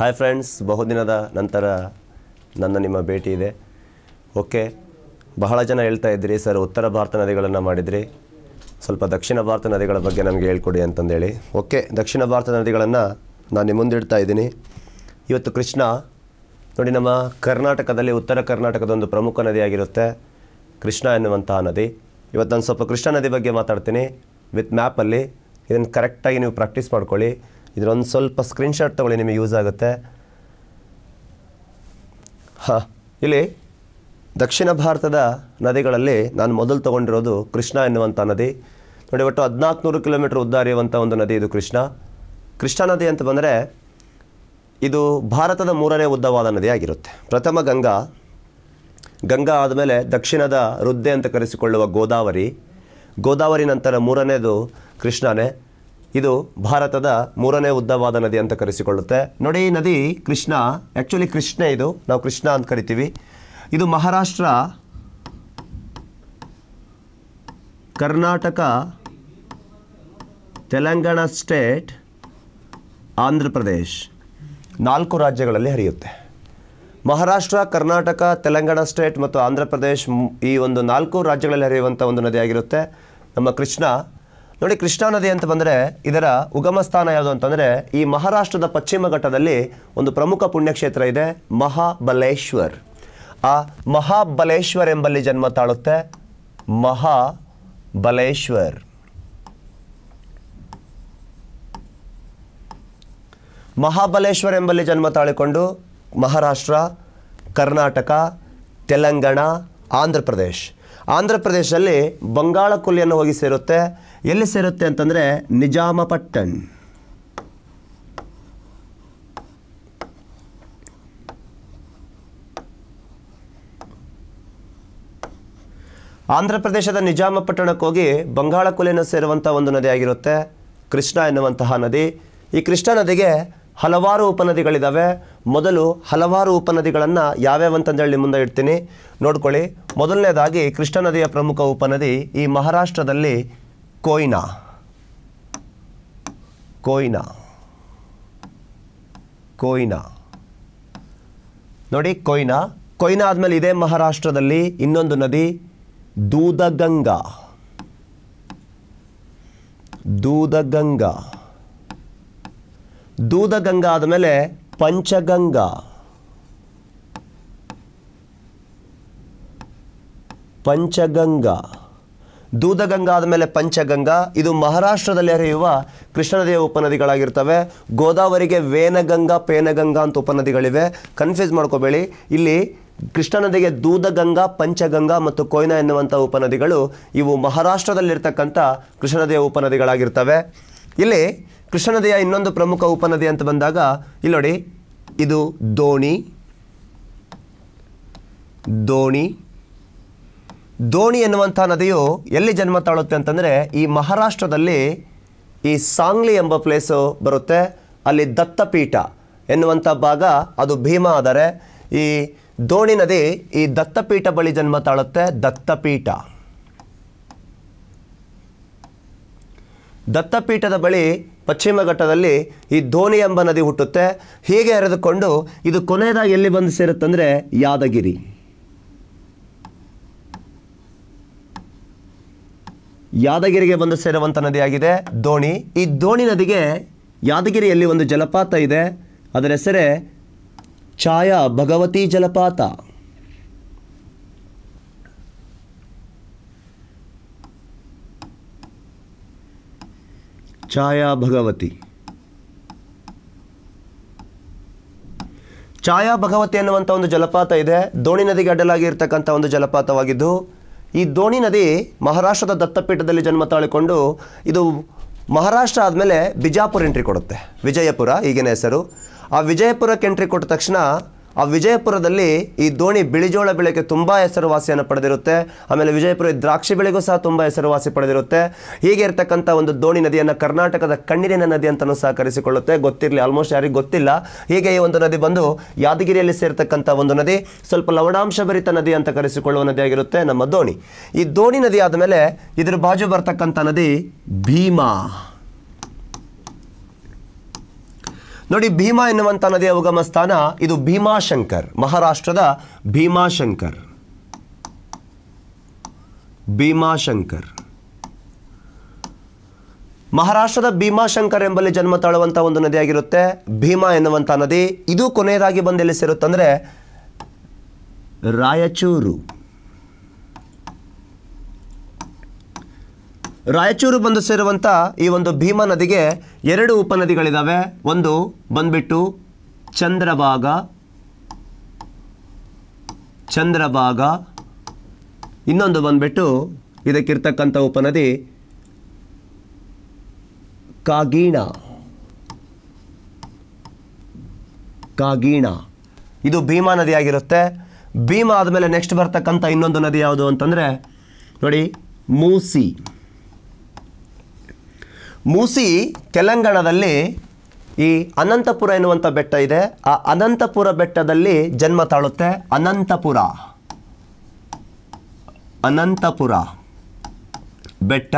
hi friends ಬಹುದಿನದ ನಂತರ ನನ್ನ ನಿಮ್ಮ ಭೇಟಿ ಇದೆ ಓಕೆ ಬಹಳ ಜನ ಹೇಳ್ತಾ ಇದ್ರಿ ಸರ್ ಉತ್ತರ ಭಾರತ ನದಿಗಳನ್ನು ಮಾಡಿದ್ರಿ ಸ್ವಲ್ಪ ದಕ್ಷಿಣ ಭಾರತ ನದಿಗಳ ಬಗ್ಗೆ ನಮಗೆ ಹೇಳ್ಕೊಡಿ ಅಂತಂದೇಳಿ ಓಕೆ ದಕ್ಷಿಣ ಭಾರತ ನದಿಗಳನ್ನು ನಾನು ನಿಮ್ಮ ಮುಂದಿಡ್ತಾ ಇದ್ದೀನಿ ಇವತ್ತು ಕೃಷ್ಣ ನೋಡಿ ನಮ್ಮ ಕರ್ನಾಟಕದಲ್ಲಿ ಉತ್ತರ ಕರ್ನಾಟಕದ ಒಂದು ಪ್ರಮುಖ ನದಿಯಾಗಿರುತ್ತೆ ಕೃಷ್ಣ ಎನ್ನುವಂತಹ ನದಿ ಇವತ್ತು ನಾನು ಸ್ವಲ್ಪ ಕೃಷ್ಣ ನದಿ ಬಗ್ಗೆ ಮಾತಾಡ್ತೀನಿ ವಿತ್ ಮ್ಯಾಪಲ್ಲಿ ಇದನ್ನು ಕರೆಕ್ಟಾಗಿ ನೀವು ಪ್ರಾಕ್ಟೀಸ್ ಮಾಡ್ಕೊಳ್ಳಿ ಇದರೊಂದು ಸ್ವಲ್ಪ ಸ್ಕ್ರೀನ್ಶಾಟ್ ತೊಗೊಳ್ಳಿ ನಿಮಗೆ ಯೂಸ್ ಆಗುತ್ತೆ ಹಾಂ ಇಲ್ಲಿ ದಕ್ಷಿಣ ಭಾರತದ ನದಿಗಳಲ್ಲಿ ನಾನು ಮೊದಲು ತೊಗೊಂಡಿರೋದು ಕೃಷ್ಣ ಎನ್ನುವಂಥ ನದಿ ನೋಡಿ ಒಟ್ಟು ಹದಿನಾಲ್ಕುನೂರು ಕಿಲೋಮೀಟ್ರ್ ಉದ್ದ ಹರಿಯುವಂಥ ಒಂದು ನದಿ ಇದು ಕೃಷ್ಣ ಕೃಷ್ಣಾ ನದಿ ಅಂತ ಬಂದರೆ ಇದು ಭಾರತದ ಮೂರನೇ ಉದ್ದವಾದ ನದಿಯಾಗಿರುತ್ತೆ ಪ್ರಥಮ ಗಂಗಾ ಗಂಗಾ ಆದಮೇಲೆ ದಕ್ಷಿಣದ ವೃದ್ಧೆ ಅಂತ ಕರೆಸಿಕೊಳ್ಳುವ ಗೋದಾವರಿ ಗೋದಾವರಿ ನಂತರ ಮೂರನೇದು ಕೃಷ್ಣನೇ ಇದು ಭಾರತದ ಮೂರನೇ ಉದ್ದವಾದ ನದಿ ಅಂತ ಕರೆಸಿಕೊಳ್ಳುತ್ತೆ ನೋಡಿ ಈ ನದಿ ಕೃಷ್ಣ ಆ್ಯಕ್ಚುಲಿ ಕೃಷ್ಣ ಇದು ನಾವು ಕೃಷ್ಣ ಅಂತ ಕರಿತೀವಿ ಇದು ಮಹಾರಾಷ್ಟ್ರ ಕರ್ನಾಟಕ ತೆಲಂಗಾಣ ಸ್ಟೇಟ್ ಆಂಧ್ರ ಪ್ರದೇಶ್ ನಾಲ್ಕು ರಾಜ್ಯಗಳಲ್ಲಿ ಹರಿಯುತ್ತೆ ಮಹಾರಾಷ್ಟ್ರ ಕರ್ನಾಟಕ ತೆಲಂಗಾಣ ಸ್ಟೇಟ್ ಮತ್ತು ಆಂಧ್ರ ಪ್ರದೇಶ್ ಈ ಒಂದು ನಾಲ್ಕು ರಾಜ್ಯಗಳಲ್ಲಿ ಹರಿಯುವಂಥ ಒಂದು ನದಿಯಾಗಿರುತ್ತೆ ನಮ್ಮ ಕೃಷ್ಣ ನೋಡಿ ಕೃಷ್ಣಾ ನದಿ ಅಂತ ಬಂದರೆ ಇದರ ಉಗಮ ಸ್ಥಾನ ಯಾವುದು ಅಂತಂದರೆ ಈ ಮಹಾರಾಷ್ಟ್ರದ ಪಶ್ಚಿಮ ಘಟ್ಟದಲ್ಲಿ ಒಂದು ಪ್ರಮುಖ ಪುಣ್ಯಕ್ಷೇತ್ರ ಇದೆ ಮಹಾಬಲೇಶ್ವರ್ ಆ ಮಹಾಬಲೇಶ್ವರ್ ಎಂಬಲ್ಲಿ ಜನ್ಮ ತಾಳುತ್ತೆ ಮಹಾಬಲೇಶ್ವರ್ ಮಹಾಬಲೇಶ್ವರ್ ಎಂಬಲ್ಲಿ ಜನ್ಮ ತಾಳಿಕೊಂಡು ಮಹಾರಾಷ್ಟ್ರ ಕರ್ನಾಟಕ ತೆಲಂಗಾಣ ಆಂಧ್ರ ಪ್ರದೇಶ್ ಆಂಧ್ರ ಪ್ರದೇಶದಲ್ಲಿ ಬಂಗಾಳ ಕೊಲ್ಲಿಯನ್ನು ಹೋಗಿ ಸೇರುತ್ತೆ ಎಲ್ಲಿ ಸೇರುತ್ತೆ ಅಂತಂದರೆ ನಿಜಾಮಪಟ್ಟಣ್ ಆಂಧ್ರ ಪ್ರದೇಶದ ನಿಜಾಮಪಟ್ಟಣಕ್ಕೆ ಹೋಗಿ ಬಂಗಾಳ ಕೊಲೆಯನ್ನು ಸೇರುವಂಥ ಒಂದು ನದಿಯಾಗಿರುತ್ತೆ ಕೃಷ್ಣ ಎನ್ನುವಂತಹ ನದಿ ಈ ಕೃಷ್ಣಾ ನದಿಗೆ ಹಲವಾರು ಉಪನದಿಗಳಿದ್ದಾವೆ ಮೊದಲು ಹಲವಾರು ಉಪನದಿಗಳನ್ನು ಯಾವ್ಯಾವ ಅಂತಂದೇಳಿ ಮುಂದೆ ಇಡ್ತೀನಿ ನೋಡ್ಕೊಳ್ಳಿ ಮೊದಲನೇದಾಗಿ ಕೃಷ್ಣ ನದಿಯ ಪ್ರಮುಖ ಉಪನದಿ ಈ ಮಹಾರಾಷ್ಟ್ರದಲ್ಲಿ ಕೊಯ್ನಾ ಕೊಯ್ನಾ ಕೊಯ್ನಾ ನೋಡಿ ಕೊಯ್ನಾ ಕೊಯ್ನಾ ಆದಮೇಲೆ ಇದೇ ಮಹಾರಾಷ್ಟ್ರದಲ್ಲಿ ಇನ್ನೊಂದು ನದಿ ದೂದಗಂಗಾ ದೂದಗಂಗಾ ದೂದಗಂಗಾ ಆದಮೇಲೆ ಪಂಚಗಂಗಾ ಪಂಚಗಂಗಾ ದೂದಗಂಗಾ ಆದಮೇಲೆ ಪಂಚಗಂಗಾ ಇದು ಮಹಾರಾಷ್ಟ್ರದಲ್ಲಿ ಹರಿಯುವ ಕೃಷ್ಣನದಿಯ ಉಪನದಿಗಳಾಗಿರ್ತವೆ ಗೋದಾವರಿಗೆ ವೇನಗಂಗಾ ಪೇನಗಂಗಾ ಅಂತ ಉಪನದಿಗಳಿವೆ ಕನ್ಫ್ಯೂಸ್ ಮಾಡ್ಕೋಬೇಡಿ ಇಲ್ಲಿ ಕೃಷ್ಣನದಿಗೆ ದೂದಗಂಗಾ ಪಂಚಗಂಗಾ ಮತ್ತು ಕೊಯ್ನಾ ಎನ್ನುವಂಥ ಉಪನದಿಗಳು ಇವು ಮಹಾರಾಷ್ಟ್ರದಲ್ಲಿರ್ತಕ್ಕಂಥ ಕೃಷ್ಣನದಿಯ ಉಪನದಿಗಳಾಗಿರ್ತವೆ ಇಲ್ಲಿ ಕೃಷ್ಣ ನದಿಯ ಇನ್ನೊಂದು ಪ್ರಮುಖ ಉಪನದಿ ಅಂತ ಬಂದಾಗ ಇಲ್ಲಿ ನೋಡಿ ಇದು ದೋಣಿ ದೋಣಿ ದೋಣಿ ಎನ್ನುವಂಥ ನದಿಯು ಎಲ್ಲಿ ಜನ್ಮ ತಾಳುತ್ತೆ ಅಂತಂದರೆ ಈ ಮಹಾರಾಷ್ಟ್ರದಲ್ಲಿ ಈ ಸಾಂಗ್ಲಿ ಎಂಬ ಪ್ಲೇಸು ಬರುತ್ತೆ ಅಲ್ಲಿ ದತ್ತಪೀಠ ಎನ್ನುವಂಥ ಭಾಗ ಅದು ಭೀಮಾ ಆದರೆ ಈ ದೋಣಿ ನದಿ ಈ ದತ್ತಪೀಠ ಬಳಿ ಜನ್ಮ ತಾಳುತ್ತೆ ದತ್ತಪೀಠ ದತ್ತಪೀಠದ ಬಳಿ ಪಶ್ಚಿಮ ಘಟ್ಟದಲ್ಲಿ ಈ ಧೋನಿ ಎಂಬ ನದಿ ಹುಟ್ಟುತ್ತೆ ಹೀಗೆ ಹರಿದುಕೊಂಡು ಇದು ಕೊನೆಯದಾಗಿ ಎಲ್ಲಿ ಬಂದು ಸೇರುತ್ತಂದರೆ ಯಾದಗಿರಿ ಯಾದಗಿರಿಗೆ ಬಂದು ಸೇರುವಂಥ ನದಿಯಾಗಿದೆ ದೋಣಿ ಈ ದೋಣಿ ನದಿಗೆ ಯಾದಗಿರಿಯಲ್ಲಿ ಒಂದು ಜಲಪಾತ ಇದೆ ಅದರ ಹೆಸರೇ ಛಾಯಾ ಭಗವತಿ ಜಲಪಾತ ಛಾಯಾ ಭಗವತಿ ಛಾಯಾ ಭಗವತಿ ಅನ್ನುವಂಥ ಒಂದು ಜಲಪಾತ ಇದೆ ದೋಣಿ ನದಿಗೆ ಅಡ್ಡಲಾಗಿ ಇರತಕ್ಕಂಥ ಒಂದು ಜಲಪಾತವಾಗಿದ್ದು ಈ ದೋಣಿ ನದಿ ಮಹಾರಾಷ್ಟ್ರದ ದತ್ತಪೀಠದಲ್ಲಿ ಜನ್ಮ ತಾಳಿಕೊಂಡು ಇದು ಮಹಾರಾಷ್ಟ್ರ ಆದಮೇಲೆ ಬಿಜಾಪುರ ಎಂಟ್ರಿ ಕೊಡುತ್ತೆ ವಿಜಯಪುರ ಈಗಿನ ಹೆಸರು ಆ ವಿಜಯಪುರಕ್ಕೆ ಎಂಟ್ರಿ ಕೊಟ್ಟ ತಕ್ಷಣ ಆ ವಿಜಯಪುರದಲ್ಲಿ ಈ ದೋಣಿ ಬಿಳಿಜೋಳ ಬೆಳೆಗೆ ತುಂಬ ಹೆಸರುವಾಸಿಯನ್ನು ಪಡೆದಿರುತ್ತೆ ಆಮೇಲೆ ವಿಜಯಪುರ ದ್ರಾಕ್ಷಿ ಬೆಳೆಗೂ ಸಹ ತುಂಬ ಹೆಸರುವಾಸಿ ಪಡೆದಿರುತ್ತೆ ಹೀಗೆ ಇರತಕ್ಕಂಥ ಒಂದು ದೋಣಿ ನದಿಯನ್ನು ಕರ್ನಾಟಕದ ಕಣ್ಣೀರಿನ ನದಿ ಅಂತಲೂ ಸಹ ಕರೆಸಿಕೊಳ್ಳುತ್ತೆ ಗೊತ್ತಿರಲಿ ಆಲ್ಮೋಸ್ಟ್ ಯಾರಿಗೂ ಗೊತ್ತಿಲ್ಲ ಹೀಗೆ ಈ ಒಂದು ನದಿ ಬಂದು ಯಾದಗಿರಿಯಲ್ಲಿ ಸೇರ್ತಕ್ಕಂಥ ಒಂದು ನದಿ ಸ್ವಲ್ಪ ಲವಣಾಂಶಭರಿತ ನದಿ ಅಂತ ಕರೆಸಿಕೊಳ್ಳುವ ನದಿಯಾಗಿರುತ್ತೆ ನಮ್ಮ ದೋಣಿ ಈ ದೋಣಿ ನದಿ ಆದಮೇಲೆ ಇದರ ಬಾಜು ಬರ್ತಕ್ಕಂಥ ನದಿ ಭೀಮಾ ನೋಡಿ ಭೀಮಾ ಎನ್ನುವಂಥ ನದಿಯ ಉಗಮ ಸ್ಥಾನ ಇದು ಭೀಮಾಶಂಕರ್ ಮಹಾರಾಷ್ಟ್ರದ ಭೀಮಾಶಂಕರ್ ಭೀಮಾಶಂಕರ್ ಮಹಾರಾಷ್ಟ್ರದ ಭೀಮಾಶಂಕರ್ ಎಂಬಲ್ಲಿ ಜನ್ಮ ತಾಳುವಂಥ ಒಂದು ನದಿಯಾಗಿರುತ್ತೆ ಭೀಮಾ ಎನ್ನುವಂಥ ನದಿ ಇದು ಕೊನೆಯದಾಗಿ ಬಂದೆಲ್ಲಿ ರಾಯಚೂರು ರಾಯಚೂರು ಬಂದು ಸೇರುವಂಥ ಈ ಒಂದು ಭೀಮಾ ನದಿಗೆ ಎರಡು ಉಪನದಿಗಳಿದ್ದಾವೆ ಒಂದು ಬಂದ್ಬಿಟ್ಟು ಚಂದ್ರಭಾಗ ಚಂದ್ರಭಾಗ ಇನ್ನೊಂದು ಬಂದ್ಬಿಟ್ಟು ಇದಕ್ಕಿರ್ತಕ್ಕಂಥ ಉಪನದಿ ಕಾಗೀಣ ಕಾಗೀಣ ಇದು ಭೀಮಾ ನದಿಯಾಗಿರುತ್ತೆ ಭೀಮಾ ಆದಮೇಲೆ ನೆಕ್ಸ್ಟ್ ಬರ್ತಕ್ಕಂಥ ಇನ್ನೊಂದು ನದಿ ಯಾವುದು ಅಂತಂದರೆ ನೋಡಿ ಮೂಸಿ ಮೂಸಿ ತೆಲಂಗಾಣದಲ್ಲಿ ಈ ಅನಂತಪುರ ಎನ್ನುವಂಥ ಬೆಟ್ಟ ಇದೆ ಆ ಅನಂತಪುರ ಬೆಟ್ಟದಲ್ಲಿ ಜನ್ಮ ತಾಳುತ್ತೆ ಅನಂತಪುರ ಅನಂತಪುರ ಬೆಟ್ಟ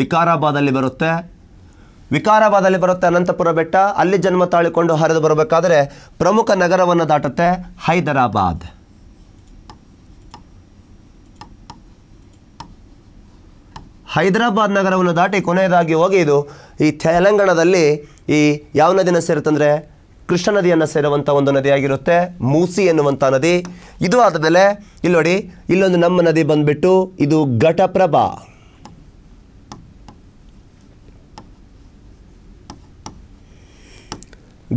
ವಿಕಾರಾಬಾದಲ್ಲಿ ಬರುತ್ತೆ ವಿಕಾರಾಬಾದಲ್ಲಿ ಬರುತ್ತೆ ಅನಂತಪುರ ಬೆಟ್ಟ ಅಲ್ಲಿ ಜನ್ಮ ತಾಳಿಕೊಂಡು ಹರಿದು ಬರಬೇಕಾದ್ರೆ ಪ್ರಮುಖ ನಗರವನ್ನು ದಾಟುತ್ತೆ ಹೈದರಾಬಾದ್ ಹೈದರಾಬಾದ್ ನಗರವನ್ನು ದಾಟಿ ಕೊನೆಯದಾಗಿ ಹೋಗಿ ಇದು ಈ ತೆಲಂಗಾಣದಲ್ಲಿ ಈ ಯಾವ ನದಿಯನ್ನು ಸೇರುತ್ತಂದರೆ ಕೃಷ್ಣ ನದಿಯನ್ನು ಸೇರುವಂಥ ಒಂದು ನದಿಯಾಗಿರುತ್ತೆ ಮೂಸಿ ಎನ್ನುವಂಥ ನದಿ ಇದು ಆದ ಮೇಲೆ ಇಲ್ಲಿ ನೋಡಿ ಇಲ್ಲೊಂದು ನಮ್ಮ ನದಿ ಬಂದುಬಿಟ್ಟು ಇದು ಘಟಪ್ರಭಾ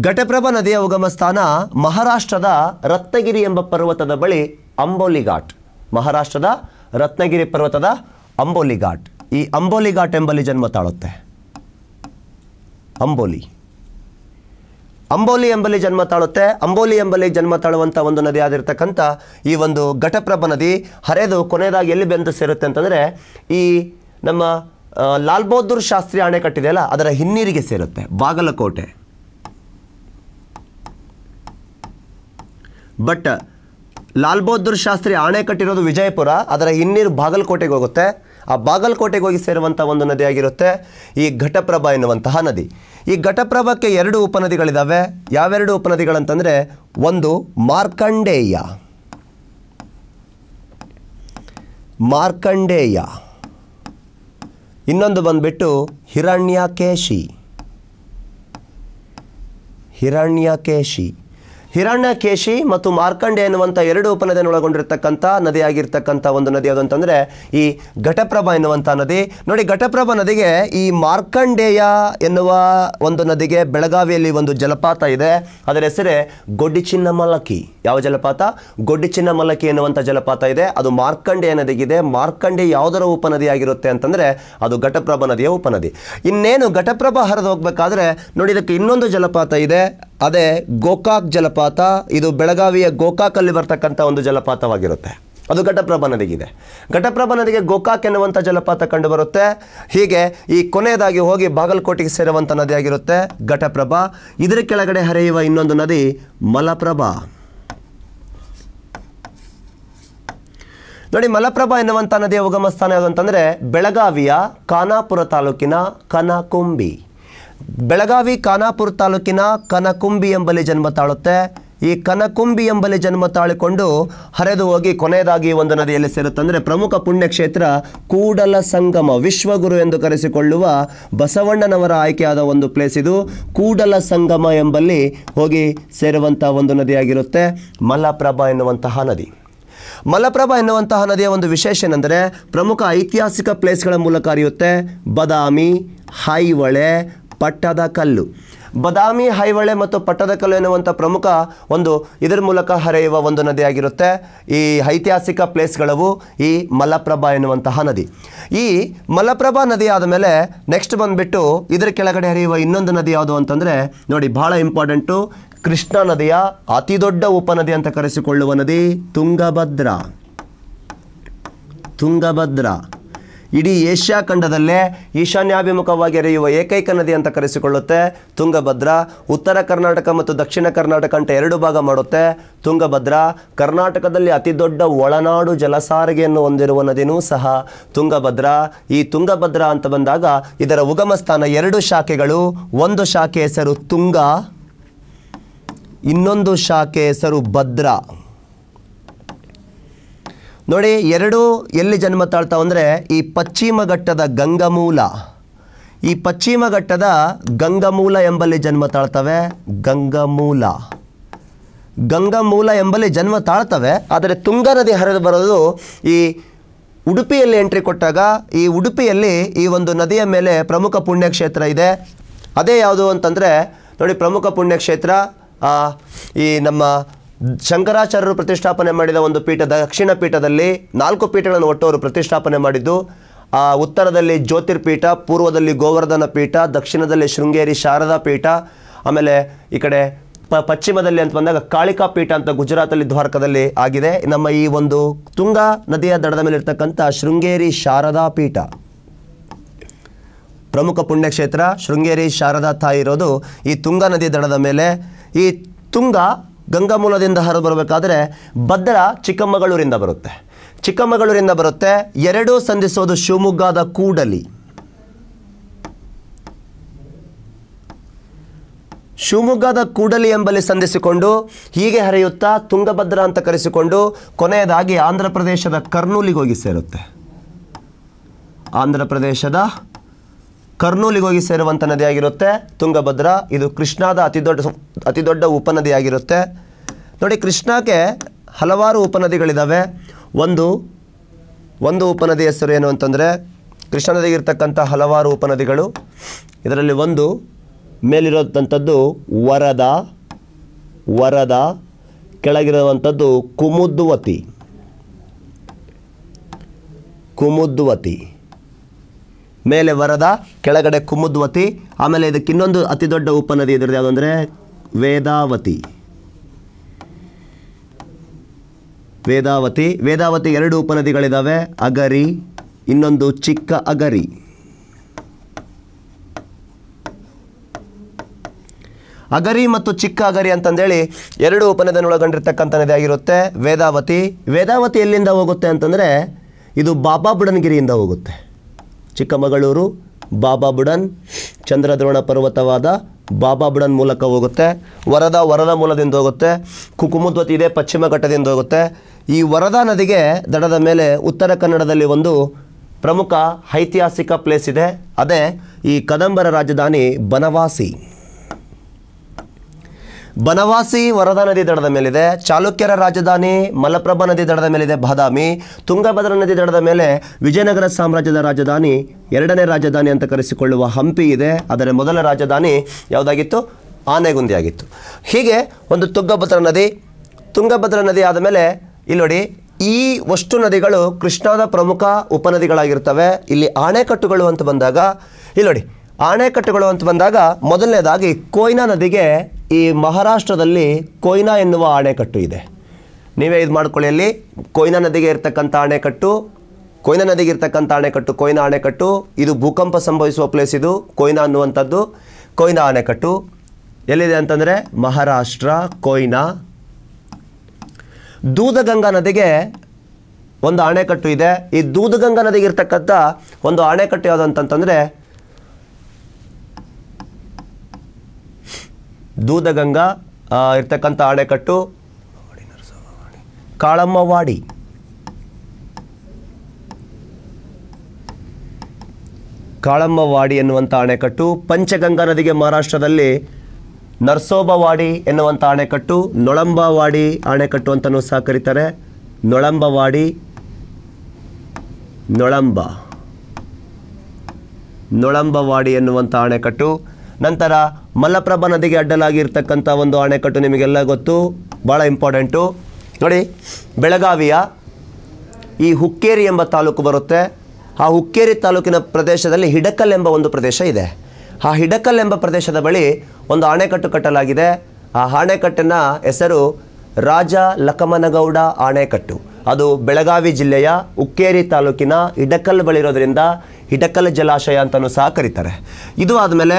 ಘಟಪ್ರಭಾ ನದಿಯ ಉಗಮ ಸ್ಥಾನ ಮಹಾರಾಷ್ಟ್ರದ ರತ್ನಗಿರಿ ಎಂಬ ಪರ್ವತದ ಬಳಿ ಅಂಬೋಲಿ ಘಾಟ್ ಮಹಾರಾಷ್ಟ್ರದ ರತ್ನಗಿರಿ ಪರ್ವತದ ಅಂಬೋಲಿ ಘಾಟ್ ಈ ಅಂಬೋಲಿ ಘಾಟ್ ಎಂಬಲ್ಲಿ ಜನ್ಮ ತಾಳುತ್ತೆ ಅಂಬೋಲಿ ಅಂಬೋಲಿ ಎಂಬಲ್ಲಿ ಜನ್ಮ ತಾಳುತ್ತೆ ಅಂಬೋಲಿ ಎಂಬಲ್ಲಿ ಜನ್ಮ ತಾಳುವಂಥ ಒಂದು ನದಿ ಆಗಿರ್ತಕ್ಕಂಥ ಈ ಒಂದು ಘಟಪ್ರಭ ನದಿ ಹರಿದು ಕೊನೆಯದಾಗಿ ಎಲ್ಲಿ ಬೆಂದು ಸೇರುತ್ತೆ ಅಂತಂದರೆ ಈ ನಮ್ಮ ಲಾಲ್ ಬಹದ್ದೂರ್ ಶಾಸ್ತ್ರಿ ಕಟ್ಟಿದೆಯಲ್ಲ ಅದರ ಹಿನ್ನೀರಿಗೆ ಸೇರುತ್ತೆ ಬಾಗಲಕೋಟೆ ಬಟ್ ಲಾಲ್ ಬಹದ್ದೂರ್ ಶಾಸ್ತ್ರಿ ಕಟ್ಟಿರೋದು ವಿಜಯಪುರ ಅದರ ಹಿನ್ನೀರು ಬಾಗಲಕೋಟೆಗೆ ಹೋಗುತ್ತೆ ಆ ಬಾಗಲಕೋಟೆಗೆ ಹೋಗಿ ಸೇರುವಂಥ ಒಂದು ನದಿಯಾಗಿರುತ್ತೆ ಈ ಘಟಪ್ರಭಾ ಎನ್ನುವಂತಹ ನದಿ ಈ ಘಟಪ್ರಭಕ್ಕೆ ಎರಡು ಉಪನದಿಗಳಿದ್ದಾವೆ ಯಾವೆರಡು ಉಪನದಿಗಳಂತಂದರೆ ಒಂದು ಮಾರ್ಕಂಡೇಯ ಮಾರ್ಕಂಡೇಯ ಇನ್ನೊಂದು ಬಂದ್ಬಿಟ್ಟು ಹಿರಣ್ಯಕೇಶಿ ಹಿರಣ್ಯಕೇಶಿ ಕೇಶಿ ಮತ್ತು ಮಾರ್ಕಂಡೆ ಎನ್ನುವಂಥ ಎರಡು ಉಪನದಿಯನ್ನು ಒಳಗೊಂಡಿರ್ತಕ್ಕಂಥ ನದಿಯಾಗಿರ್ತಕ್ಕಂಥ ಒಂದು ನದಿ ಅದು ಅಂತಂದರೆ ಈ ಘಟಪ್ರಭಾ ಎನ್ನುವಂಥ ನದಿ ನೋಡಿ ಘಟಪ್ರಭಾ ನದಿಗೆ ಈ ಮಾರ್ಕಂಡೇಯ ಎನ್ನುವ ಒಂದು ನದಿಗೆ ಬೆಳಗಾವಿಯಲ್ಲಿ ಒಂದು ಜಲಪಾತ ಇದೆ ಅದರ ಹೆಸರೇ ಗೊಡ್ಡಿ ಚಿನ್ನ ಯಾವ ಜಲಪಾತ ಗೊಡ್ಡಿ ಚಿನ್ನಮಲಕಿ ಎನ್ನುವಂಥ ಜಲಪಾತ ಇದೆ ಅದು ಮಾರ್ಕಂಡೇಯ ನದಿಗಿದೆ ಮಾರ್ಕಂಡೆ ಯಾವುದರ ಉಪನದಿಯಾಗಿರುತ್ತೆ ಅಂತಂದರೆ ಅದು ಘಟಪ್ರಭಾ ನದಿಯ ಉಪನದಿ ಇನ್ನೇನು ಘಟಪ್ರಭಾ ಹರಿದು ಹೋಗಬೇಕಾದ್ರೆ ನೋಡಿ ಇದಕ್ಕೆ ಇನ್ನೊಂದು ಜಲಪಾತ ಇದೆ ಅದೇ ಗೋಕಾಕ್ ಜಲಪಾತ ಜಲಪಾತ ಇದು ಬೆಳಗಾವಿಯ ಗೋಕಾಕಲ್ಲಿ ಬರ್ತಕ್ಕಂಥ ಒಂದು ಜಲಪಾತವಾಗಿರುತ್ತೆ ಅದು ಘಟಪ್ರಭಾ ನದಿಗಿದೆ ಘಟಪ್ರಭಾ ನದಿಗೆ ಗೋಕಾಕ್ ಎನ್ನುವಂಥ ಜಲಪಾತ ಕಂಡುಬರುತ್ತೆ ಹೀಗೆ ಈ ಕೊನೆಯದಾಗಿ ಹೋಗಿ ಬಾಗಲಕೋಟೆಗೆ ಸೇರುವಂಥ ನದಿಯಾಗಿರುತ್ತೆ ಘಟಪ್ರಭಾ ಇದರ ಕೆಳಗಡೆ ಹರಿಯುವ ಇನ್ನೊಂದು ನದಿ ಮಲಪ್ರಭಾ ನೋಡಿ ಮಲಪ್ರಭಾ ಎನ್ನುವಂಥ ನದಿಯ ಉಗಮ ಸ್ಥಾನ ಯಾವುದು ಅಂತಂದರೆ ಬೆಳಗಾವಿಯ ಖಾನಾಪುರ ತಾಲೂಕಿನ ಕನಕುಂಬಿ ಬೆಳಗಾವಿ ಖಾನಾಪುರ ತಾಲೂಕಿನ ಕನಕುಂಬಿ ಎಂಬಲ್ಲಿ ಜನ್ಮ ತಾಳುತ್ತೆ ಈ ಕನಕುಂಬಿ ಎಂಬಲ್ಲಿ ಜನ್ಮ ತಾಳಿಕೊಂಡು ಹರಿದು ಹೋಗಿ ಕೊನೆಯದಾಗಿ ಒಂದು ನದಿಯಲ್ಲಿ ಅಂದರೆ ಪ್ರಮುಖ ಪುಣ್ಯಕ್ಷೇತ್ರ ಕೂಡಲ ಸಂಗಮ ವಿಶ್ವಗುರು ಎಂದು ಕರೆಸಿಕೊಳ್ಳುವ ಬಸವಣ್ಣನವರ ಆಯ್ಕೆಯಾದ ಒಂದು ಪ್ಲೇಸ್ ಇದು ಕೂಡಲ ಸಂಗಮ ಎಂಬಲ್ಲಿ ಹೋಗಿ ಸೇರುವಂಥ ಒಂದು ನದಿಯಾಗಿರುತ್ತೆ ಮಲಪ್ರಭಾ ಎನ್ನುವಂತಹ ನದಿ ಮಲಪ್ರಭಾ ಎನ್ನುವಂತಹ ನದಿಯ ಒಂದು ವಿಶೇಷ ಏನೆಂದರೆ ಪ್ರಮುಖ ಐತಿಹಾಸಿಕ ಪ್ಲೇಸ್ಗಳ ಮೂಲಕ ಹರಿಯುತ್ತೆ ಬದಾಮಿ ಹೈವಳೆ ಪಟ್ಟದ ಕಲ್ಲು ಬದಾಮಿ ಹೈವಳೆ ಮತ್ತು ಪಟ್ಟದಕಲ್ಲು ಎನ್ನುವಂಥ ಪ್ರಮುಖ ಒಂದು ಇದರ ಮೂಲಕ ಹರಿಯುವ ಒಂದು ನದಿಯಾಗಿರುತ್ತೆ ಈ ಐತಿಹಾಸಿಕ ಪ್ಲೇಸ್ಗಳವು ಈ ಮಲಪ್ರಭಾ ಎನ್ನುವಂತಹ ನದಿ ಈ ಮಲಪ್ರಭಾ ನದಿ ಆದ ಮೇಲೆ ನೆಕ್ಸ್ಟ್ ಬಂದುಬಿಟ್ಟು ಇದರ ಕೆಳಗಡೆ ಹರಿಯುವ ಇನ್ನೊಂದು ನದಿ ಯಾವುದು ಅಂತಂದರೆ ನೋಡಿ ಭಾಳ ಇಂಪಾರ್ಟೆಂಟು ಕೃಷ್ಣಾ ನದಿಯ ಅತಿ ದೊಡ್ಡ ಉಪನದಿ ಅಂತ ಕರೆಸಿಕೊಳ್ಳುವ ನದಿ ತುಂಗಭದ್ರಾ ತುಂಗಭದ್ರಾ ಇಡೀ ಏಷ್ಯಾ ಖಂಡದಲ್ಲೇ ಈಶಾನ್ಯಾಭಿಮುಖವಾಗಿ ಹರಿಯುವ ಏಕೈಕ ನದಿ ಅಂತ ಕರೆಸಿಕೊಳ್ಳುತ್ತೆ ತುಂಗಭದ್ರಾ ಉತ್ತರ ಕರ್ನಾಟಕ ಮತ್ತು ದಕ್ಷಿಣ ಕರ್ನಾಟಕ ಅಂತ ಎರಡು ಭಾಗ ಮಾಡುತ್ತೆ ತುಂಗಭದ್ರಾ ಕರ್ನಾಟಕದಲ್ಲಿ ಅತಿ ದೊಡ್ಡ ಒಳನಾಡು ಜಲಸಾರಿಗೆಯನ್ನು ಹೊಂದಿರುವ ನದಿನೂ ಸಹ ತುಂಗಭದ್ರಾ ಈ ತುಂಗಭದ್ರಾ ಅಂತ ಬಂದಾಗ ಇದರ ಉಗಮ ಸ್ಥಾನ ಎರಡು ಶಾಖೆಗಳು ಒಂದು ಶಾಖೆ ಹೆಸರು ತುಂಗ ಇನ್ನೊಂದು ಶಾಖೆ ಹೆಸರು ಭದ್ರಾ ನೋಡಿ ಎರಡೂ ಎಲ್ಲಿ ಜನ್ಮ ತಾಳ್ತಾವೆ ಅಂದರೆ ಈ ಪಶ್ಚಿಮ ಘಟ್ಟದ ಗಂಗಮೂಲ ಈ ಪಶ್ಚಿಮ ಘಟ್ಟದ ಗಂಗಮೂಲ ಎಂಬಲ್ಲಿ ಜನ್ಮ ತಾಳ್ತವೆ ಗಂಗಮೂಲ ಗಂಗಮೂಲ ಎಂಬಲ್ಲಿ ಜನ್ಮ ತಾಳ್ತವೆ ಆದರೆ ತುಂಗಾ ನದಿ ಹರಿದು ಬರೋದು ಈ ಉಡುಪಿಯಲ್ಲಿ ಎಂಟ್ರಿ ಕೊಟ್ಟಾಗ ಈ ಉಡುಪಿಯಲ್ಲಿ ಈ ಒಂದು ನದಿಯ ಮೇಲೆ ಪ್ರಮುಖ ಪುಣ್ಯಕ್ಷೇತ್ರ ಇದೆ ಅದೇ ಯಾವುದು ಅಂತಂದರೆ ನೋಡಿ ಪ್ರಮುಖ ಪುಣ್ಯಕ್ಷೇತ್ರ ಈ ನಮ್ಮ ಶಂಕರಾಚಾರ್ಯರು ಪ್ರತಿಷ್ಠಾಪನೆ ಮಾಡಿದ ಒಂದು ಪೀಠ ದಕ್ಷಿಣ ಪೀಠದಲ್ಲಿ ನಾಲ್ಕು ಪೀಠಗಳನ್ನು ಒಟ್ಟವರು ಪ್ರತಿಷ್ಠಾಪನೆ ಮಾಡಿದ್ದು ಆ ಉತ್ತರದಲ್ಲಿ ಜ್ಯೋತಿರ್ಪೀಠ ಪೂರ್ವದಲ್ಲಿ ಗೋವರ್ಧನ ಪೀಠ ದಕ್ಷಿಣದಲ್ಲಿ ಶೃಂಗೇರಿ ಶಾರದಾ ಪೀಠ ಆಮೇಲೆ ಈ ಕಡೆ ಪ ಪಶ್ಚಿಮದಲ್ಲಿ ಅಂತ ಬಂದಾಗ ಕಾಳಿಕಾ ಪೀಠ ಅಂತ ಗುಜರಾತಲ್ಲಿ ದ್ವಾರಕದಲ್ಲಿ ಆಗಿದೆ ನಮ್ಮ ಈ ಒಂದು ತುಂಗಾ ನದಿಯ ದಡದ ಮೇಲೆ ಇರ್ತಕ್ಕಂಥ ಶೃಂಗೇರಿ ಶಾರದಾ ಪೀಠ ಪ್ರಮುಖ ಪುಣ್ಯಕ್ಷೇತ್ರ ಶೃಂಗೇರಿ ಶಾರದಾ ತಾಯಿ ಇರೋದು ಈ ತುಂಗಾ ನದಿ ದಡದ ಮೇಲೆ ಈ ತುಂಗಾ ಗಂಗಾಮೂಲದಿಂದ ಹರಿದು ಬರಬೇಕಾದ್ರೆ ಭದ್ರ ಚಿಕ್ಕಮಗಳೂರಿಂದ ಬರುತ್ತೆ ಚಿಕ್ಕಮಗಳೂರಿಂದ ಬರುತ್ತೆ ಎರಡೂ ಸಂಧಿಸೋದು ಶಿವಮೊಗ್ಗದ ಕೂಡಲಿ ಶಿವಮೊಗ್ಗದ ಕೂಡಲಿ ಎಂಬಲ್ಲಿ ಸಂಧಿಸಿಕೊಂಡು ಹೀಗೆ ಹರಿಯುತ್ತಾ ತುಂಗಭದ್ರ ಅಂತ ಕರೆಸಿಕೊಂಡು ಕೊನೆಯದಾಗಿ ಆಂಧ್ರ ಪ್ರದೇಶದ ಕರ್ನೂಲಿಗೆ ಹೋಗಿ ಸೇರುತ್ತೆ ಆಂಧ್ರ ಪ್ರದೇಶದ ಕರ್ನೂಲಿಗೆ ಹೋಗಿ ಸೇರುವಂಥ ನದಿಯಾಗಿರುತ್ತೆ ತುಂಗಭದ್ರಾ ಇದು ಕೃಷ್ಣಾದ ಅತಿ ದೊಡ್ಡ ಅತಿ ದೊಡ್ಡ ಉಪನದಿಯಾಗಿರುತ್ತೆ ನೋಡಿ ಕೃಷ್ಣಕ್ಕೆ ಹಲವಾರು ಉಪನದಿಗಳಿದ್ದಾವೆ ಒಂದು ಒಂದು ಉಪನದಿ ಹೆಸರು ಏನು ಅಂತಂದರೆ ಕೃಷ್ಣ ನದಿಗಿರ್ತಕ್ಕಂಥ ಹಲವಾರು ಉಪನದಿಗಳು ಇದರಲ್ಲಿ ಒಂದು ಮೇಲಿರೋದಂಥದ್ದು ವರದ ವರದ ಕೆಳಗಿರುವಂಥದ್ದು ಕುಮುದ್ವತಿ ಕುಮುದ್ವತಿ ಮೇಲೆ ವರದ ಕೆಳಗಡೆ ಕುಮುದ್ವತಿ ಆಮೇಲೆ ಇದಕ್ಕೆ ಇನ್ನೊಂದು ಅತಿ ದೊಡ್ಡ ಉಪನದಿ ಇದ್ರದ್ದು ಯಾವುದು ಅಂದರೆ ವೇದಾವತಿ ವೇದಾವತಿ ವೇದಾವತಿ ಎರಡು ಉಪನದಿಗಳಿದ್ದಾವೆ ಅಗರಿ ಇನ್ನೊಂದು ಚಿಕ್ಕ ಅಗರಿ ಅಗರಿ ಮತ್ತು ಚಿಕ್ಕ ಅಗರಿ ಅಂತಂದೇಳಿ ಎರಡು ಉಪನದಿಯನ್ನು ಆಗಿರುತ್ತೆ ವೇದಾವತಿ ವೇದಾವತಿ ಎಲ್ಲಿಂದ ಹೋಗುತ್ತೆ ಅಂತಂದರೆ ಇದು ಬಾಬಾ ಬುಡನ್ಗಿರಿಯಿಂದ ಹೋಗುತ್ತೆ ಚಿಕ್ಕಮಗಳೂರು ಬಾಬಾ ಬುಡನ್ ಚಂದ್ರದ್ರೋಣ ಪರ್ವತವಾದ ಬಾಬಾ ಬುಡನ್ ಮೂಲಕ ಹೋಗುತ್ತೆ ವರದ ವರದ ಮೂಲದಿಂದ ಹೋಗುತ್ತೆ ಕುಕುಮದ್ವತಿ ಇದೆ ಪಶ್ಚಿಮ ಘಟ್ಟದಿಂದ ಹೋಗುತ್ತೆ ಈ ವರದಾ ನದಿಗೆ ದಡದ ಮೇಲೆ ಉತ್ತರ ಕನ್ನಡದಲ್ಲಿ ಒಂದು ಪ್ರಮುಖ ಐತಿಹಾಸಿಕ ಪ್ಲೇಸ್ ಇದೆ ಅದೇ ಈ ಕದಂಬರ ರಾಜಧಾನಿ ಬನವಾಸಿ ಬನವಾಸಿ ವರದಾ ನದಿ ದಡದ ಮೇಲಿದೆ ಚಾಲುಕ್ಯರ ರಾಜಧಾನಿ ಮಲಪ್ರಭಾ ನದಿ ದಡದ ಮೇಲಿದೆ ಬಾದಾಮಿ ತುಂಗಭದ್ರಾ ನದಿ ದಡದ ಮೇಲೆ ವಿಜಯನಗರ ಸಾಮ್ರಾಜ್ಯದ ರಾಜಧಾನಿ ಎರಡನೇ ರಾಜಧಾನಿ ಅಂತ ಕರೆಸಿಕೊಳ್ಳುವ ಹಂಪಿ ಇದೆ ಅದರ ಮೊದಲ ರಾಜಧಾನಿ ಯಾವುದಾಗಿತ್ತು ಆನೆಗುಂದಿಯಾಗಿತ್ತು ಹೀಗೆ ಒಂದು ತುಂಗಭದ್ರಾ ನದಿ ತುಂಗಭದ್ರಾ ನದಿ ಆದ ಮೇಲೆ ಇಲ್ಲಿ ನೋಡಿ ಈ ವಷ್ಟು ನದಿಗಳು ಕೃಷ್ಣಾದ ಪ್ರಮುಖ ಉಪನದಿಗಳಾಗಿರ್ತವೆ ಇಲ್ಲಿ ಆಣೆಕಟ್ಟುಗಳು ಅಂತ ಬಂದಾಗ ಇಲ್ಲಿ ನೋಡಿ ಆಣೆಕಟ್ಟುಗಳು ಅಂತ ಬಂದಾಗ ಮೊದಲನೇದಾಗಿ ಕೋಯ್ನಾ ನದಿಗೆ ಈ ಮಹಾರಾಷ್ಟ್ರದಲ್ಲಿ ಕೊಯ್ನಾ ಎನ್ನುವ ಅಣೆಕಟ್ಟು ಇದೆ ನೀವೇ ಇದು ಮಾಡ್ಕೊಳ್ಳಿ ಅಲ್ಲಿ ಕೊಯ್ನಾ ನದಿಗೆ ಇರ್ತಕ್ಕಂಥ ಅಣೆಕಟ್ಟು ಕೊಯ್ನಾ ನದಿಗೆ ಇರ್ತಕ್ಕಂಥ ಅಣೆಕಟ್ಟು ಕೊಯ್ನಾ ಅಣೆಕಟ್ಟು ಇದು ಭೂಕಂಪ ಸಂಭವಿಸುವ ಪ್ಲೇಸ್ ಇದು ಕೊಯ್ನಾ ಅನ್ನುವಂಥದ್ದು ಕೊಯ್ನಾ ಅಣೆಕಟ್ಟು ಎಲ್ಲಿದೆ ಅಂತಂದರೆ ಮಹಾರಾಷ್ಟ್ರ ಕೊಯ್ನಾ ದೂದಗಂಗಾ ನದಿಗೆ ಒಂದು ಅಣೆಕಟ್ಟು ಇದೆ ಈ ದೂದಗಂಗಾ ನದಿಗೆ ಇರ್ತಕ್ಕಂಥ ಒಂದು ಅಣೆಕಟ್ಟು ಯಾವುದು ಅಂತಂತಂದರೆ ದೂದಗಂಗಾ ಇರ್ತಕ್ಕಂಥ ಅಣೆಕಟ್ಟು ಕಾಳಮ್ಮವಾಡಿ ಕಾಳಮ್ಮವಾಡಿ ಎನ್ನುವಂಥ ಅಣೆಕಟ್ಟು ಪಂಚಗಂಗಾ ನದಿಗೆ ಮಹಾರಾಷ್ಟ್ರದಲ್ಲಿ ನರ್ಸೋಬವಾಡಿ ಎನ್ನುವಂಥ ಅಣೆಕಟ್ಟು ನೊಳಂಬವಾಡಿ ಅಣೆಕಟ್ಟು ಅಂತಲೂ ಸಹ ಕರೀತಾರೆ ನೊಳಂಬವಾಡಿ ನೊಳಂಬ ನೊಳಂಬವಾಡಿ ಎನ್ನುವಂಥ ಅಣೆಕಟ್ಟು ನಂತರ ಮಲ್ಲಪ್ರಭಾ ನದಿಗೆ ಅಡ್ಡಲಾಗಿರ್ತಕ್ಕಂಥ ಒಂದು ಅಣೆಕಟ್ಟು ನಿಮಗೆಲ್ಲ ಗೊತ್ತು ಭಾಳ ಇಂಪಾರ್ಟೆಂಟು ನೋಡಿ ಬೆಳಗಾವಿಯ ಈ ಹುಕ್ಕೇರಿ ಎಂಬ ತಾಲೂಕು ಬರುತ್ತೆ ಆ ಹುಕ್ಕೇರಿ ತಾಲೂಕಿನ ಪ್ರದೇಶದಲ್ಲಿ ಹಿಡಕಲ್ ಎಂಬ ಒಂದು ಪ್ರದೇಶ ಇದೆ ಆ ಹಿಡಕಲ್ ಎಂಬ ಪ್ರದೇಶದ ಬಳಿ ಒಂದು ಅಣೆಕಟ್ಟು ಕಟ್ಟಲಾಗಿದೆ ಆ ಅಣೆಕಟ್ಟಿನ ಹೆಸರು ರಾಜ ಲಕಮನಗೌಡ ಅಣೆಕಟ್ಟು ಅದು ಬೆಳಗಾವಿ ಜಿಲ್ಲೆಯ ಹುಕ್ಕೇರಿ ತಾಲೂಕಿನ ಹಿಡಕಲ್ ಬಳಿ ಹಿಡಕಲ್ ಜಲಾಶಯ ಅಂತಲೂ ಸಹ ಕರೀತಾರೆ ಇದು ಆದಮೇಲೆ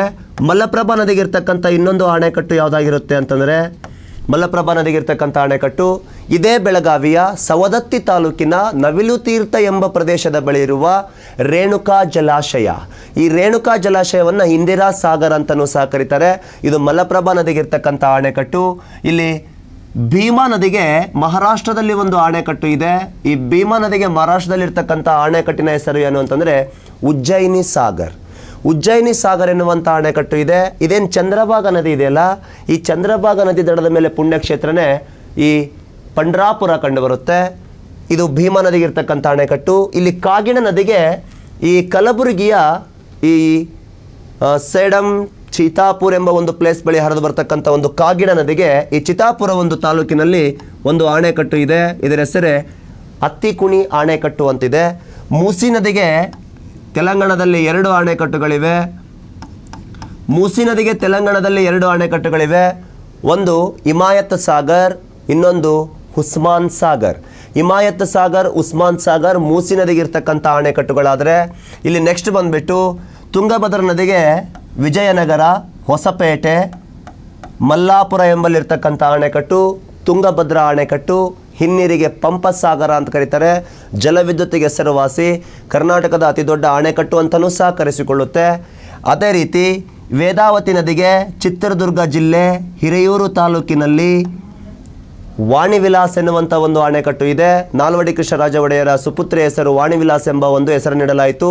ಮಲಪ್ರಭಾ ನದಿಗೆ ಇರ್ತಕ್ಕಂಥ ಇನ್ನೊಂದು ಅಣೆಕಟ್ಟು ಯಾವುದಾಗಿರುತ್ತೆ ಅಂತಂದರೆ ಮಲಪ್ರಭಾ ನದಿಗೆ ಇರ್ತಕ್ಕಂಥ ಅಣೆಕಟ್ಟು ಇದೇ ಬೆಳಗಾವಿಯ ಸವದತ್ತಿ ತಾಲೂಕಿನ ನವಿಲು ತೀರ್ಥ ಎಂಬ ಪ್ರದೇಶದ ಬಳಿ ಇರುವ ರೇಣುಕಾ ಜಲಾಶಯ ಈ ರೇಣುಕಾ ಜಲಾಶಯವನ್ನು ಇಂದಿರಾ ಸಾಗರ್ ಅಂತಲೂ ಸಹ ಕರೀತಾರೆ ಇದು ಮಲಪ್ರಭಾ ನದಿಗೆ ಇರ್ತಕ್ಕಂಥ ಅಣೆಕಟ್ಟು ಇಲ್ಲಿ ಭೀಮಾ ನದಿಗೆ ಮಹಾರಾಷ್ಟ್ರದಲ್ಲಿ ಒಂದು ಆಣೆಕಟ್ಟು ಇದೆ ಈ ಭೀಮಾ ನದಿಗೆ ಮಹಾರಾಷ್ಟ್ರದಲ್ಲಿರ್ತಕ್ಕಂಥ ಆಣೆಕಟ್ಟಿನ ಹೆಸರು ಏನು ಅಂತಂದರೆ ಉಜ್ಜಯಿನಿ ಸಾಗರ್ ಉಜ್ಜಯಿನಿ ಸಾಗರ್ ಎನ್ನುವಂಥ ಅಣೆಕಟ್ಟು ಇದೆ ಇದೇನು ಚಂದ್ರಭಾಗ ನದಿ ಇದೆಯಲ್ಲ ಈ ಚಂದ್ರಭಾಗ ನದಿ ದಡದ ಮೇಲೆ ಪುಣ್ಯಕ್ಷೇತ್ರನೇ ಈ ಪಂಡ್ರಾಪುರ ಕಂಡುಬರುತ್ತೆ ಇದು ಭೀಮಾ ನದಿಗೆ ಇರ್ತಕ್ಕಂಥ ಅಣೆಕಟ್ಟು ಇಲ್ಲಿ ಕಾಗಿಣ ನದಿಗೆ ಈ ಕಲಬುರಗಿಯ ಈ ಸೇಡಂ ಚಿತಾಪುರ್ ಎಂಬ ಒಂದು ಪ್ಲೇಸ್ ಬಳಿ ಹರಿದು ಬರ್ತಕ್ಕಂಥ ಒಂದು ಕಾಗಿಡ ನದಿಗೆ ಈ ಚಿತಾಪುರ ಒಂದು ತಾಲೂಕಿನಲ್ಲಿ ಒಂದು ಆಣೆಕಟ್ಟು ಇದೆ ಇದರ ಹೆಸರೇ ಅತ್ತಿಕುಣಿ ಆಣೆಕಟ್ಟು ಅಂತಿದೆ ಮೂಸಿ ನದಿಗೆ ತೆಲಂಗಾಣದಲ್ಲಿ ಎರಡು ಅಣೆಕಟ್ಟುಗಳಿವೆ ಮೂಸಿ ನದಿಗೆ ತೆಲಂಗಾಣದಲ್ಲಿ ಎರಡು ಅಣೆಕಟ್ಟುಗಳಿವೆ ಒಂದು ಹಿಮಾಯತ್ ಸಾಗರ್ ಇನ್ನೊಂದು ಉಸ್ಮಾನ್ ಸಾಗರ್ ಹಿಮಾಯತ್ ಸಾಗರ್ ಉಸ್ಮಾನ್ ಸಾಗರ್ ಮೂಸಿ ನದಿಗೆ ಇರ್ತಕ್ಕಂಥ ಅಣೆಕಟ್ಟುಗಳಾದರೆ ಇಲ್ಲಿ ನೆಕ್ಸ್ಟ್ ಬಂದುಬಿಟ್ಟು ತುಂಗಭದ್ರಾ ನದಿಗೆ ವಿಜಯನಗರ ಹೊಸಪೇಟೆ ಮಲ್ಲಾಪುರ ಎಂಬಲ್ಲಿರ್ತಕ್ಕಂಥ ಅಣೆಕಟ್ಟು ತುಂಗಭದ್ರಾ ಅಣೆಕಟ್ಟು ಹಿನ್ನೀರಿಗೆ ಪಂಪಸಾಗರ ಅಂತ ಕರೀತಾರೆ ಜಲವಿದ್ಯುತ್ತಿಗೆ ಹೆಸರುವಾಸಿ ಕರ್ನಾಟಕದ ಅತಿ ದೊಡ್ಡ ಅಣೆಕಟ್ಟು ಅಂತಲೂ ಸಹ ಕರೆಸಿಕೊಳ್ಳುತ್ತೆ ಅದೇ ರೀತಿ ವೇದಾವತಿ ನದಿಗೆ ಚಿತ್ರದುರ್ಗ ಜಿಲ್ಲೆ ಹಿರಿಯೂರು ತಾಲೂಕಿನಲ್ಲಿ ವಾಣಿವಿಲಾಸ್ ಎನ್ನುವಂಥ ಒಂದು ಅಣೆಕಟ್ಟು ಇದೆ ನಾಲ್ವಡಿ ಕೃಷ್ಣರಾಜ ಒಡೆಯರ ಸುಪುತ್ರಿ ಹೆಸರು ವಾಣಿವಿಲಾಸ್ ಎಂಬ ಒಂದು ಹೆಸರು ನೀಡಲಾಯಿತು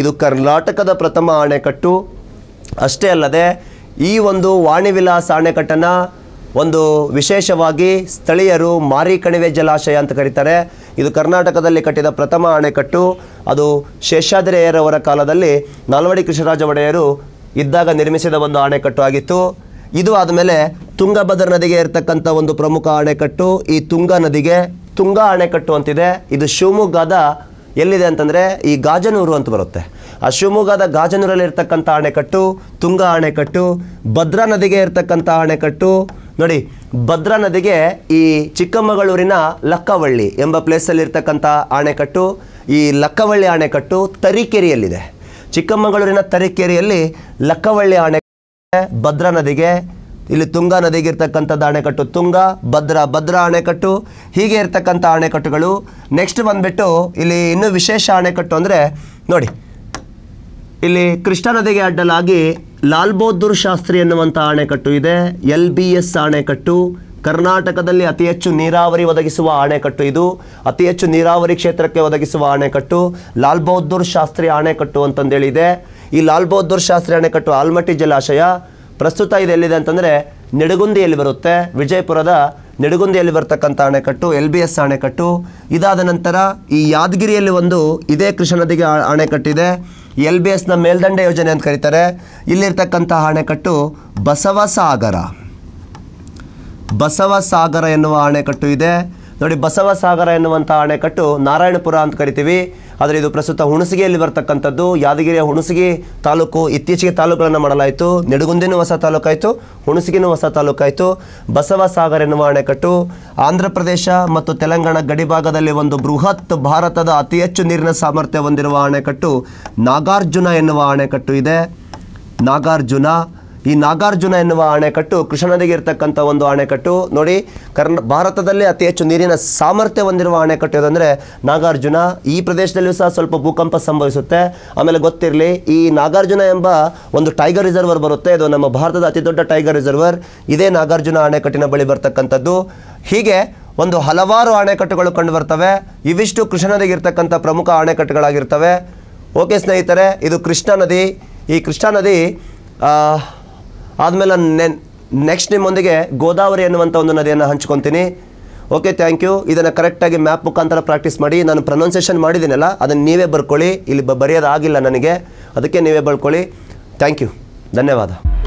ಇದು ಕರ್ನಾಟಕದ ಪ್ರಥಮ ಅಣೆಕಟ್ಟು ಅಷ್ಟೇ ಅಲ್ಲದೆ ಈ ಒಂದು ವಾಣಿವಿಲಾಸ ಅಣೆಕಟ್ಟನ್ನು ಒಂದು ವಿಶೇಷವಾಗಿ ಸ್ಥಳೀಯರು ಮಾರಿಕಣಿವೆ ಜಲಾಶಯ ಅಂತ ಕರೀತಾರೆ ಇದು ಕರ್ನಾಟಕದಲ್ಲಿ ಕಟ್ಟಿದ ಪ್ರಥಮ ಅಣೆಕಟ್ಟು ಅದು ಶೇಷಾದ್ರಿಯರವರ ಕಾಲದಲ್ಲಿ ನಾಲ್ವಡಿ ಕೃಷ್ಣರಾಜ ಒಡೆಯರು ಇದ್ದಾಗ ನಿರ್ಮಿಸಿದ ಒಂದು ಅಣೆಕಟ್ಟು ಆಗಿತ್ತು ಇದು ಆದಮೇಲೆ ತುಂಗಭದ್ರ ನದಿಗೆ ಇರತಕ್ಕಂಥ ಒಂದು ಪ್ರಮುಖ ಅಣೆಕಟ್ಟು ಈ ತುಂಗ ನದಿಗೆ ತುಂಗಾ ಅಣೆಕಟ್ಟು ಅಂತಿದೆ ಇದು ಶಿವಮೊಗ್ಗದ ಎಲ್ಲಿದೆ ಅಂತಂದರೆ ಈ ಗಾಜನೂರು ಅಂತ ಬರುತ್ತೆ ಆ ಶಿವಮೊಗ್ಗದ ಗಾಜನೂರಲ್ಲಿ ಇರ್ತಕ್ಕಂಥ ಅಣೆಕಟ್ಟು ತುಂಗ ಅಣೆಕಟ್ಟು ಭದ್ರಾ ನದಿಗೆ ಇರ್ತಕ್ಕಂಥ ಅಣೆಕಟ್ಟು ನೋಡಿ ಭದ್ರಾ ನದಿಗೆ ಈ ಚಿಕ್ಕಮಗಳೂರಿನ ಲಕ್ಕವಳ್ಳಿ ಎಂಬ ಪ್ಲೇಸಲ್ಲಿರ್ತಕ್ಕಂಥ ಅಣೆಕಟ್ಟು ಈ ಲಕ್ಕವಳ್ಳಿ ಅಣೆಕಟ್ಟು ತರೀಕೆರೆಯಲ್ಲಿದೆ ಚಿಕ್ಕಮಗಳೂರಿನ ತರೀಕೆರೆಯಲ್ಲಿ ಲಕ್ಕವಳ್ಳಿ ಅಣೆಕಟ್ಟು ಭದ್ರಾ ನದಿಗೆ ಇಲ್ಲಿ ತುಂಗಾ ನದಿಗೆ ಇರ್ತಕ್ಕಂಥದ್ದು ಅಣೆಕಟ್ಟು ತುಂಗಾ ಭದ್ರಾ ಭದ್ರಾ ಅಣೆಕಟ್ಟು ಹೀಗೆ ಇರ್ತಕ್ಕಂಥ ಅಣೆಕಟ್ಟುಗಳು ನೆಕ್ಸ್ಟ್ ಬಂದುಬಿಟ್ಟು ಇಲ್ಲಿ ಇನ್ನೂ ವಿಶೇಷ ಅಣೆಕಟ್ಟು ಅಂದರೆ ನೋಡಿ ಇಲ್ಲಿ ಕೃಷ್ಣಾ ನದಿಗೆ ಅಡ್ಡಲಾಗಿ ಲಾಲ್ ಬಹದ್ದೂರ್ ಶಾಸ್ತ್ರಿ ಎನ್ನುವಂಥ ಅಣೆಕಟ್ಟು ಇದೆ ಎಲ್ ಬಿ ಎಸ್ ಅಣೆಕಟ್ಟು ಕರ್ನಾಟಕದಲ್ಲಿ ಅತಿ ಹೆಚ್ಚು ನೀರಾವರಿ ಒದಗಿಸುವ ಅಣೆಕಟ್ಟು ಇದು ಅತಿ ಹೆಚ್ಚು ನೀರಾವರಿ ಕ್ಷೇತ್ರಕ್ಕೆ ಒದಗಿಸುವ ಅಣೆಕಟ್ಟು ಲಾಲ್ ಬಹದ್ದೂರ್ ಶಾಸ್ತ್ರಿ ಅಣೆಕಟ್ಟು ಅಂತಂದೇಳಿದೆ ಈ ಲಾಲ್ ಬಹದ್ದೂರ್ ಶಾಸ್ತ್ರಿ ಅಣೆಕಟ್ಟು ಆಲ್ಮಟ್ಟಿ ಜಲಾಶಯ ಪ್ರಸ್ತುತ ಇದೆಲ್ಲಿದೆ ಅಂತಂದರೆ ನಿಡಗುಂದಿಯಲ್ಲಿ ಬರುತ್ತೆ ವಿಜಯಪುರದ ನೆಡಗುಂದಿಯಲ್ಲಿ ಬರ್ತಕ್ಕಂಥ ಅಣೆಕಟ್ಟು ಎಲ್ ಬಿ ಎಸ್ ಅಣೆಕಟ್ಟು ಇದಾದ ನಂತರ ಈ ಯಾದಗಿರಿಯಲ್ಲಿ ಒಂದು ಇದೇ ಕೃಷ್ಣ ನದಿಗೆ ಅಣೆಕಟ್ಟಿದೆ ಎಲ್ ಬಿ ಎಸ್ನ ಮೇಲ್ದಂಡೆ ಯೋಜನೆ ಅಂತ ಕರೀತಾರೆ ಇಲ್ಲಿರ್ತಕ್ಕಂಥ ಅಣೆಕಟ್ಟು ಬಸವ ಸಾಗರ ಬಸವ ಸಾಗರ ಎನ್ನುವ ಅಣೆಕಟ್ಟು ಇದೆ ನೋಡಿ ಬಸವ ಸಾಗರ ಎನ್ನುವಂಥ ಅಣೆಕಟ್ಟು ನಾರಾಯಣಪುರ ಅಂತ ಕರಿತೀವಿ ಆದರೆ ಇದು ಪ್ರಸ್ತುತ ಹುಣಸಿಗೆಯಲ್ಲಿ ಬರ್ತಕ್ಕಂಥದ್ದು ಯಾದಗಿರಿಯ ಹುಣಸಿಗೆ ತಾಲೂಕು ಇತ್ತೀಚೆಗೆ ತಾಲೂಕುಗಳನ್ನು ಮಾಡಲಾಯಿತು ನೆಡುಗುಂದಿನೂ ಹೊಸ ತಾಲೂಕಾಯಿತು ಹುಣಸಗಿನೂ ಹೊಸ ತಾಲೂಕಾಯಿತು ಬಸವ ಸಾಗರ ಎನ್ನುವ ಅಣೆಕಟ್ಟು ಆಂಧ್ರ ಪ್ರದೇಶ ಮತ್ತು ತೆಲಂಗಾಣ ಗಡಿಭಾಗದಲ್ಲಿ ಒಂದು ಬೃಹತ್ ಭಾರತದ ಅತಿ ಹೆಚ್ಚು ನೀರಿನ ಸಾಮರ್ಥ್ಯ ಹೊಂದಿರುವ ಅಣೆಕಟ್ಟು ನಾಗಾರ್ಜುನ ಎನ್ನುವ ಅಣೆಕಟ್ಟು ಇದೆ ನಾಗಾರ್ಜುನ ಈ ನಾಗಾರ್ಜುನ ಎನ್ನುವ ಅಣೆಕಟ್ಟು ಕೃಷ್ಣ ನದಿಗೆ ಇರತಕ್ಕಂಥ ಒಂದು ಅಣೆಕಟ್ಟು ನೋಡಿ ಕರ್ನ ಭಾರತದಲ್ಲಿ ಅತಿ ಹೆಚ್ಚು ನೀರಿನ ಸಾಮರ್ಥ್ಯ ಹೊಂದಿರುವ ಅಣೆಕಟ್ಟು ಯಾವುದಂದರೆ ನಾಗಾರ್ಜುನ ಈ ಪ್ರದೇಶದಲ್ಲಿಯೂ ಸಹ ಸ್ವಲ್ಪ ಭೂಕಂಪ ಸಂಭವಿಸುತ್ತೆ ಆಮೇಲೆ ಗೊತ್ತಿರಲಿ ಈ ನಾಗಾರ್ಜುನ ಎಂಬ ಒಂದು ಟೈಗರ್ ರಿಸರ್ವರ್ ಬರುತ್ತೆ ಇದು ನಮ್ಮ ಭಾರತದ ಅತಿ ದೊಡ್ಡ ಟೈಗರ್ ರಿಸರ್ವರ್ ಇದೇ ನಾಗಾರ್ಜುನ ಅಣೆಕಟ್ಟಿನ ಬಳಿ ಬರ್ತಕ್ಕಂಥದ್ದು ಹೀಗೆ ಒಂದು ಹಲವಾರು ಅಣೆಕಟ್ಟುಗಳು ಕಂಡುಬರ್ತವೆ ಇವಿಷ್ಟು ಕೃಷ್ಣ ನದಿಗೆ ಇರ್ತಕ್ಕಂಥ ಪ್ರಮುಖ ಅಣೆಕಟ್ಟುಗಳಾಗಿರ್ತವೆ ಓಕೆ ಸ್ನೇಹಿತರೆ ಇದು ಕೃಷ್ಣಾ ನದಿ ಈ ಕೃಷ್ಣಾ ನದಿ ಆದಮೇಲೆ ನೆ ನೆಕ್ಸ್ಟ್ ನಿಮ್ಮೊಂದಿಗೆ ಗೋದಾವರಿ ಎನ್ನುವಂಥ ಒಂದು ನದಿಯನ್ನು ಹಂಚ್ಕೊತೀನಿ ಓಕೆ ಥ್ಯಾಂಕ್ ಯು ಇದನ್ನು ಕರೆಕ್ಟಾಗಿ ಮ್ಯಾಪ್ ಮುಖಾಂತರ ಪ್ರಾಕ್ಟೀಸ್ ಮಾಡಿ ನಾನು ಪ್ರೊನೌನ್ಸೇಷನ್ ಮಾಡಿದ್ದೀನಲ್ಲ ಅದನ್ನು ನೀವೇ ಬರ್ಕೊಳ್ಳಿ ಇಲ್ಲಿ ಬರೆಯೋದಾಗಿಲ್ಲ ನನಗೆ ಅದಕ್ಕೆ ನೀವೇ ಬರ್ಕೊಳ್ಳಿ ಥ್ಯಾಂಕ್ ಯು ಧನ್ಯವಾದ